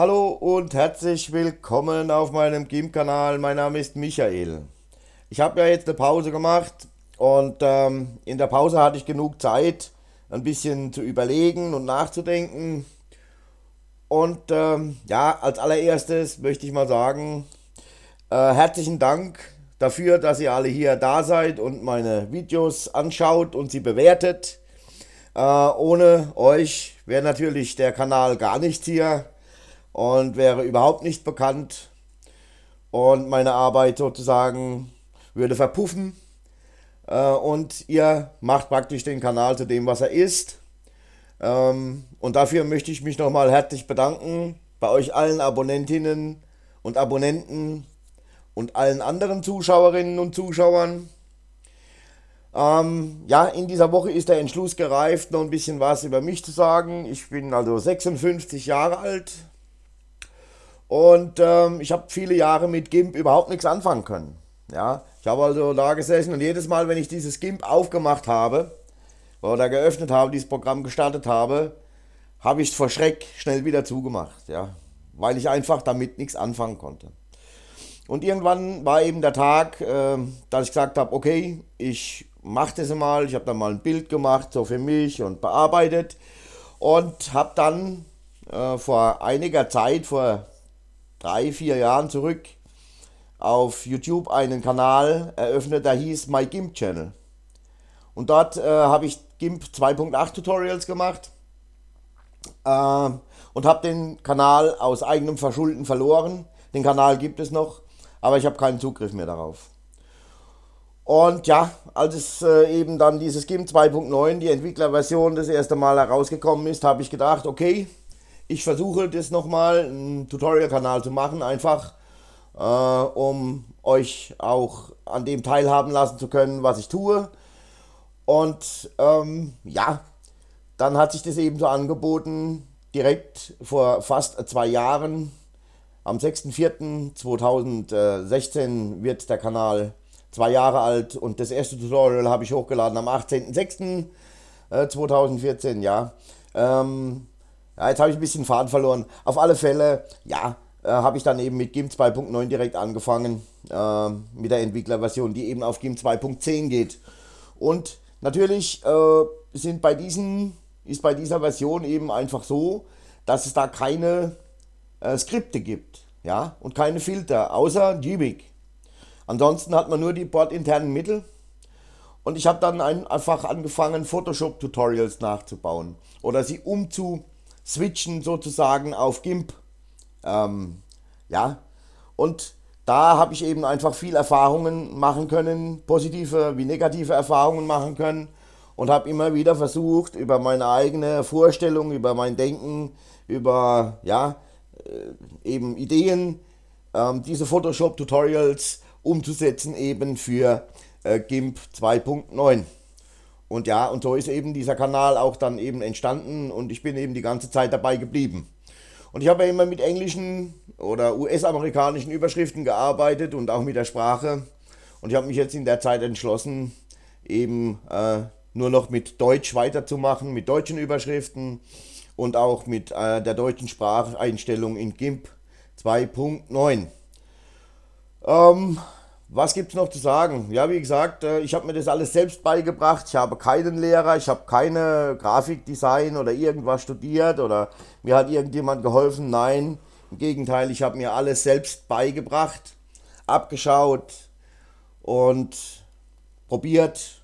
Hallo und herzlich willkommen auf meinem GIMP-Kanal. Mein Name ist Michael. Ich habe ja jetzt eine Pause gemacht und ähm, in der Pause hatte ich genug Zeit, ein bisschen zu überlegen und nachzudenken. Und ähm, ja, als allererstes möchte ich mal sagen, äh, herzlichen Dank dafür, dass ihr alle hier da seid und meine Videos anschaut und sie bewertet. Äh, ohne euch wäre natürlich der Kanal gar nichts hier und wäre überhaupt nicht bekannt und meine Arbeit sozusagen würde verpuffen äh, und ihr macht praktisch den Kanal zu dem, was er ist. Ähm, und dafür möchte ich mich nochmal herzlich bedanken bei euch allen Abonnentinnen und Abonnenten und allen anderen Zuschauerinnen und Zuschauern. Ähm, ja, in dieser Woche ist der Entschluss gereift, noch ein bisschen was über mich zu sagen. Ich bin also 56 Jahre alt, und ähm, ich habe viele Jahre mit GIMP überhaupt nichts anfangen können. Ja, ich habe also da gesessen und jedes Mal, wenn ich dieses GIMP aufgemacht habe oder geöffnet habe, dieses Programm gestartet habe, habe ich es vor Schreck schnell wieder zugemacht, ja, weil ich einfach damit nichts anfangen konnte. Und irgendwann war eben der Tag, äh, dass ich gesagt habe, okay, ich mache das mal. Ich habe dann mal ein Bild gemacht, so für mich und bearbeitet und habe dann äh, vor einiger Zeit, vor drei, vier Jahren zurück auf YouTube einen Kanal eröffnet, der hieß My GIMP Channel. Und dort äh, habe ich GIMP 2.8 Tutorials gemacht äh, und habe den Kanal aus eigenem Verschulden verloren. Den Kanal gibt es noch, aber ich habe keinen Zugriff mehr darauf. Und ja, als es äh, eben dann dieses GIMP 2.9, die Entwicklerversion, das erste Mal herausgekommen ist, habe ich gedacht, okay, ich versuche das nochmal, einen Tutorial-Kanal zu machen, einfach äh, um euch auch an dem teilhaben lassen zu können, was ich tue. Und ähm, ja, dann hat sich das eben so angeboten, direkt vor fast zwei Jahren, am 6.4.2016 wird der Kanal zwei Jahre alt und das erste Tutorial habe ich hochgeladen am 18.06.2014, äh, ja. Ähm, ja, jetzt habe ich ein bisschen Faden verloren. Auf alle Fälle, ja, äh, habe ich dann eben mit GIMP 2.9 direkt angefangen, äh, mit der Entwicklerversion, die eben auf GIMP 2.10 geht. Und natürlich äh, sind bei diesen, ist bei dieser Version eben einfach so, dass es da keine äh, Skripte gibt ja, und keine Filter, außer Jibig. Ansonsten hat man nur die bordinternen Mittel. Und ich habe dann einfach angefangen, Photoshop-Tutorials nachzubauen oder sie umzubauen switchen sozusagen auf GIMP. Ähm, ja, und da habe ich eben einfach viel Erfahrungen machen können, positive wie negative Erfahrungen machen können und habe immer wieder versucht, über meine eigene Vorstellung, über mein Denken, über ja, äh, eben Ideen, ähm, diese Photoshop-Tutorials umzusetzen eben für äh, GIMP 2.9. Und ja, und so ist eben dieser Kanal auch dann eben entstanden und ich bin eben die ganze Zeit dabei geblieben. Und ich habe ja immer mit englischen oder US-amerikanischen Überschriften gearbeitet und auch mit der Sprache. Und ich habe mich jetzt in der Zeit entschlossen, eben äh, nur noch mit Deutsch weiterzumachen, mit deutschen Überschriften und auch mit äh, der deutschen Spracheinstellung in GIMP 2.9. Ähm, was gibt es noch zu sagen? Ja, wie gesagt, äh, ich habe mir das alles selbst beigebracht. Ich habe keinen Lehrer, ich habe keine Grafikdesign oder irgendwas studiert oder mir hat irgendjemand geholfen. Nein, im Gegenteil, ich habe mir alles selbst beigebracht, abgeschaut und probiert.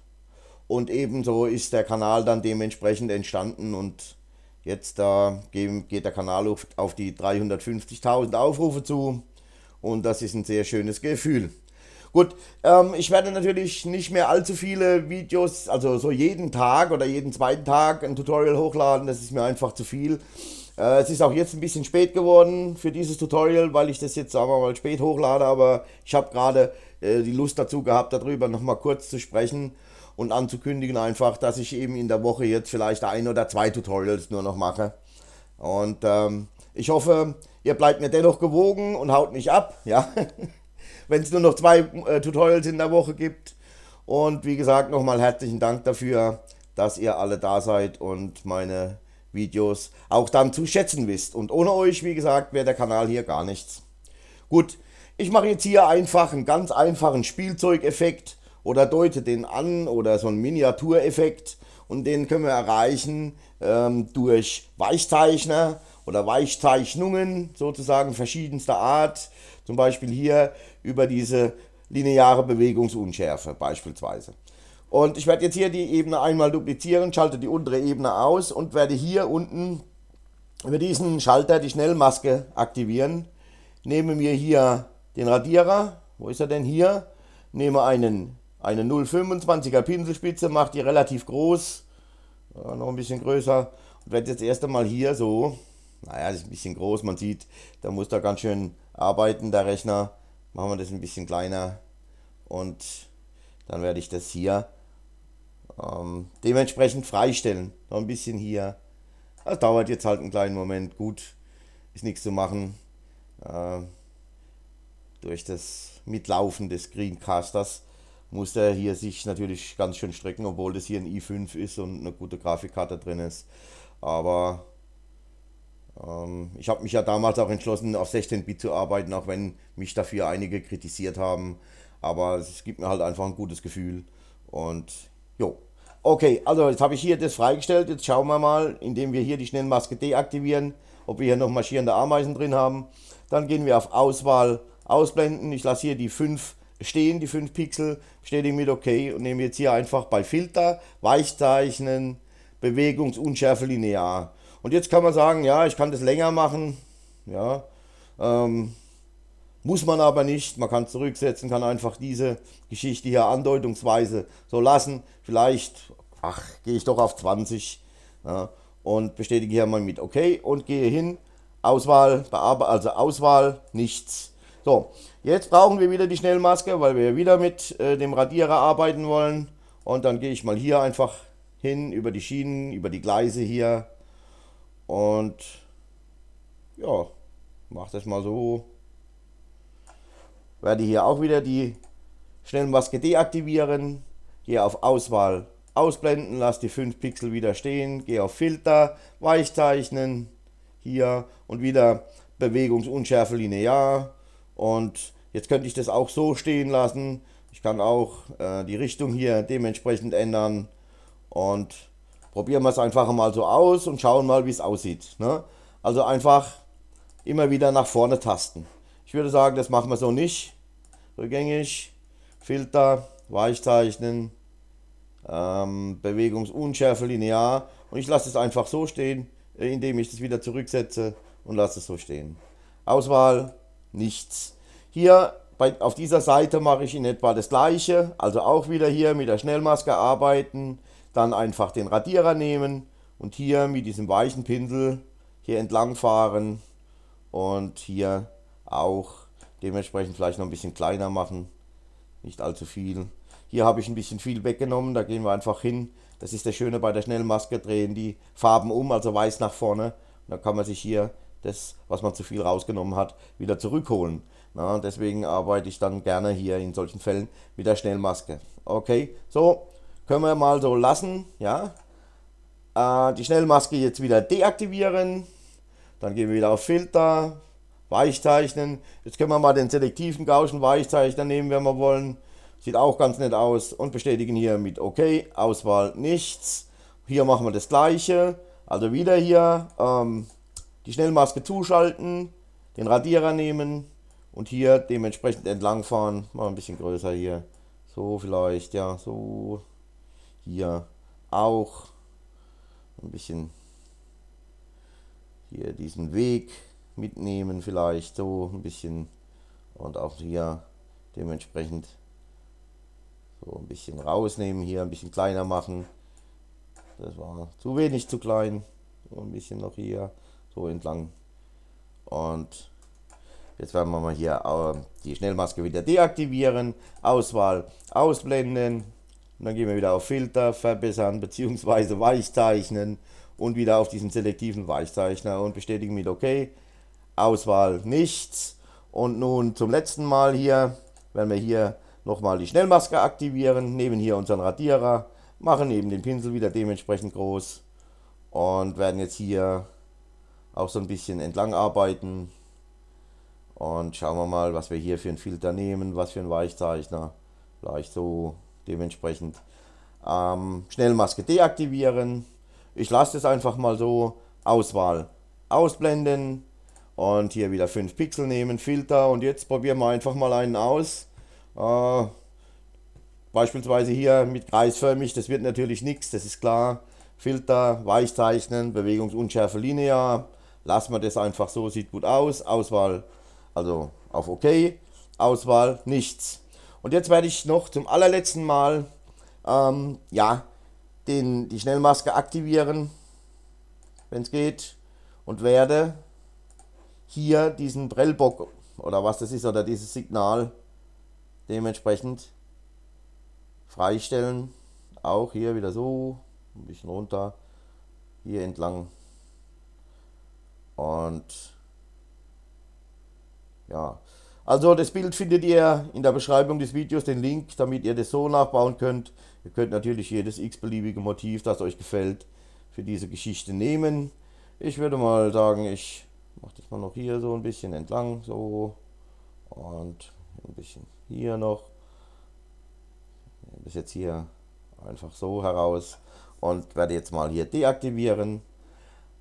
Und ebenso ist der Kanal dann dementsprechend entstanden und jetzt da äh, geht der Kanal auf die 350.000 Aufrufe zu und das ist ein sehr schönes Gefühl. Gut, ähm, ich werde natürlich nicht mehr allzu viele Videos, also so jeden Tag oder jeden zweiten Tag ein Tutorial hochladen, das ist mir einfach zu viel. Äh, es ist auch jetzt ein bisschen spät geworden für dieses Tutorial, weil ich das jetzt, sagen wir mal, spät hochlade, aber ich habe gerade äh, die Lust dazu gehabt, darüber nochmal kurz zu sprechen und anzukündigen einfach, dass ich eben in der Woche jetzt vielleicht ein oder zwei Tutorials nur noch mache. Und ähm, ich hoffe, ihr bleibt mir dennoch gewogen und haut nicht ab, ja. wenn es nur noch zwei äh, Tutorials in der Woche gibt. Und wie gesagt, nochmal herzlichen Dank dafür, dass ihr alle da seid und meine Videos auch dann zu schätzen wisst. Und ohne euch, wie gesagt, wäre der Kanal hier gar nichts. Gut, ich mache jetzt hier einfach einen ganz einfachen Spielzeugeffekt oder deute den an oder so einen Miniatureffekt. Und den können wir erreichen ähm, durch Weichzeichner oder Weichzeichnungen sozusagen verschiedenster Art, zum Beispiel hier über diese lineare Bewegungsunschärfe beispielsweise. Und ich werde jetzt hier die Ebene einmal duplizieren, schalte die untere Ebene aus und werde hier unten über diesen Schalter die Schnellmaske aktivieren. Nehme mir hier den Radierer, wo ist er denn hier? Nehme einen, eine 0,25er Pinselspitze, mache die relativ groß, noch ein bisschen größer und werde jetzt erst einmal hier so naja, das ist ein bisschen groß. Man sieht, da muss da ganz schön arbeiten, der Rechner. Machen wir das ein bisschen kleiner und dann werde ich das hier ähm, dementsprechend freistellen. Noch ein bisschen hier. Das dauert jetzt halt einen kleinen Moment. Gut, ist nichts zu machen. Äh, durch das Mitlaufen des Screencasters muss der hier sich natürlich ganz schön strecken, obwohl das hier ein i5 ist und eine gute Grafikkarte drin ist. Aber ähm, ich habe mich ja damals auch entschlossen, auf 16-Bit zu arbeiten, auch wenn mich dafür einige kritisiert haben. Aber es gibt mir halt einfach ein gutes Gefühl. Und jo. Okay, also jetzt habe ich hier das freigestellt. Jetzt schauen wir mal, indem wir hier die Schnellmaske deaktivieren, ob wir hier noch marschierende Ameisen drin haben. Dann gehen wir auf Auswahl ausblenden. Ich lasse hier die 5 stehen, die 5 Pixel, bestätige mit OK und nehme jetzt hier einfach bei Filter, Weichzeichnen, Bewegungsunschärfe linear und jetzt kann man sagen, ja, ich kann das länger machen, ja, ähm, muss man aber nicht, man kann zurücksetzen, kann einfach diese Geschichte hier andeutungsweise so lassen. Vielleicht, ach, gehe ich doch auf 20 ja, und bestätige hier mal mit OK und gehe hin. Auswahl, also Auswahl, nichts. So, jetzt brauchen wir wieder die Schnellmaske, weil wir wieder mit äh, dem Radierer arbeiten wollen. Und dann gehe ich mal hier einfach hin, über die Schienen, über die Gleise hier. Und ja, mach das mal so. Werde hier auch wieder die Schnellmaske deaktivieren. Gehe auf Auswahl ausblenden, lasse die 5 Pixel wieder stehen, gehe auf Filter, Weichzeichnen, hier und wieder Bewegungsunschärfe linear und jetzt könnte ich das auch so stehen lassen. Ich kann auch äh, die Richtung hier dementsprechend ändern und probieren wir es einfach mal so aus und schauen mal, wie es aussieht. Ne? Also einfach immer wieder nach vorne tasten. Ich würde sagen, das machen wir so nicht. Rückgängig, Filter, Weichzeichnen, ähm, Bewegungsunschärfe, linear. Und ich lasse es einfach so stehen, äh, indem ich das wieder zurücksetze und lasse es so stehen. Auswahl, nichts. Hier bei, auf dieser Seite mache ich in etwa das gleiche, also auch wieder hier mit der Schnellmaske arbeiten. Dann einfach den Radierer nehmen und hier mit diesem weichen Pinsel hier entlang fahren und hier auch dementsprechend vielleicht noch ein bisschen kleiner machen. Nicht allzu viel. Hier habe ich ein bisschen viel weggenommen, da gehen wir einfach hin. Das ist das Schöne bei der Schnellmaske, drehen die Farben um, also weiß nach vorne. Und dann kann man sich hier das, was man zu viel rausgenommen hat, wieder zurückholen. Na, deswegen arbeite ich dann gerne hier in solchen Fällen mit der Schnellmaske. Okay, so, können wir mal so lassen, ja. Äh, die Schnellmaske jetzt wieder deaktivieren. Dann gehen wir wieder auf Filter, Weichzeichnen. Jetzt können wir mal den selektiven Gauschen Weichzeichner nehmen, wenn wir wollen. Sieht auch ganz nett aus. Und bestätigen hier mit OK, Auswahl nichts. Hier machen wir das gleiche. Also wieder hier ähm, die Schnellmaske zuschalten, den Radierer nehmen und hier dementsprechend entlangfahren. Mal ein bisschen größer hier. So vielleicht, ja, so hier auch ein bisschen hier diesen Weg mitnehmen vielleicht so ein bisschen und auch hier dementsprechend so ein bisschen rausnehmen hier ein bisschen kleiner machen das war zu wenig zu klein so ein bisschen noch hier so entlang und jetzt werden wir mal hier äh, die Schnellmaske wieder deaktivieren Auswahl ausblenden und dann gehen wir wieder auf Filter, verbessern bzw. weichzeichnen und wieder auf diesen selektiven Weichzeichner und bestätigen mit OK. Auswahl nichts. Und nun zum letzten Mal hier, werden wir hier nochmal die Schnellmaske aktivieren, nehmen hier unseren Radierer, machen eben den Pinsel wieder dementsprechend groß und werden jetzt hier auch so ein bisschen entlang arbeiten. Und schauen wir mal, was wir hier für einen Filter nehmen, was für einen Weichzeichner. Vielleicht so dementsprechend. Ähm, Schnellmaske deaktivieren. Ich lasse das einfach mal so. Auswahl ausblenden. Und hier wieder 5 Pixel nehmen, Filter. Und jetzt probieren wir einfach mal einen aus. Äh, beispielsweise hier mit kreisförmig. Das wird natürlich nichts, das ist klar. Filter, Weichzeichnen, Bewegungsunschärfe linear. Lassen wir das einfach so, sieht gut aus. Auswahl, also auf OK. Auswahl, nichts. Und jetzt werde ich noch zum allerletzten Mal ähm, ja, den, die Schnellmaske aktivieren, wenn es geht, und werde hier diesen Prellbock oder was das ist oder dieses Signal dementsprechend freistellen. Auch hier wieder so, ein bisschen runter, hier entlang. Und ja, also das Bild findet ihr in der Beschreibung des Videos, den Link, damit ihr das so nachbauen könnt. Ihr könnt natürlich jedes x-beliebige Motiv, das euch gefällt, für diese Geschichte nehmen. Ich würde mal sagen, ich mache das mal noch hier so ein bisschen entlang, so und ein bisschen hier noch. Das jetzt hier einfach so heraus und werde jetzt mal hier deaktivieren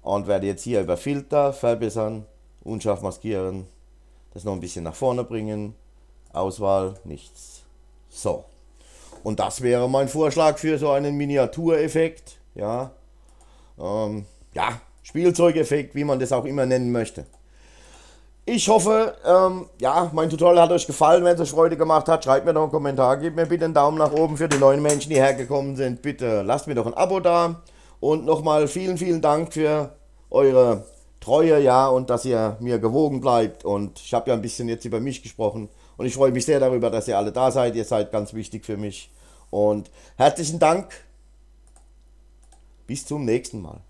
und werde jetzt hier über Filter verbessern, unscharf maskieren das noch ein bisschen nach vorne bringen. Auswahl, nichts. So. Und das wäre mein Vorschlag für so einen Miniatureffekt. Ja. Ähm, ja, Spielzeugeffekt, wie man das auch immer nennen möchte. Ich hoffe, ähm, ja, mein Tutorial hat euch gefallen. Wenn es euch Freude gemacht hat, schreibt mir doch einen Kommentar. Gebt mir bitte einen Daumen nach oben für die neuen Menschen, die hergekommen sind. Bitte lasst mir doch ein Abo da. Und nochmal vielen, vielen Dank für eure Treue, ja, und dass ihr mir gewogen bleibt. Und ich habe ja ein bisschen jetzt über mich gesprochen. Und ich freue mich sehr darüber, dass ihr alle da seid. Ihr seid ganz wichtig für mich. Und herzlichen Dank. Bis zum nächsten Mal.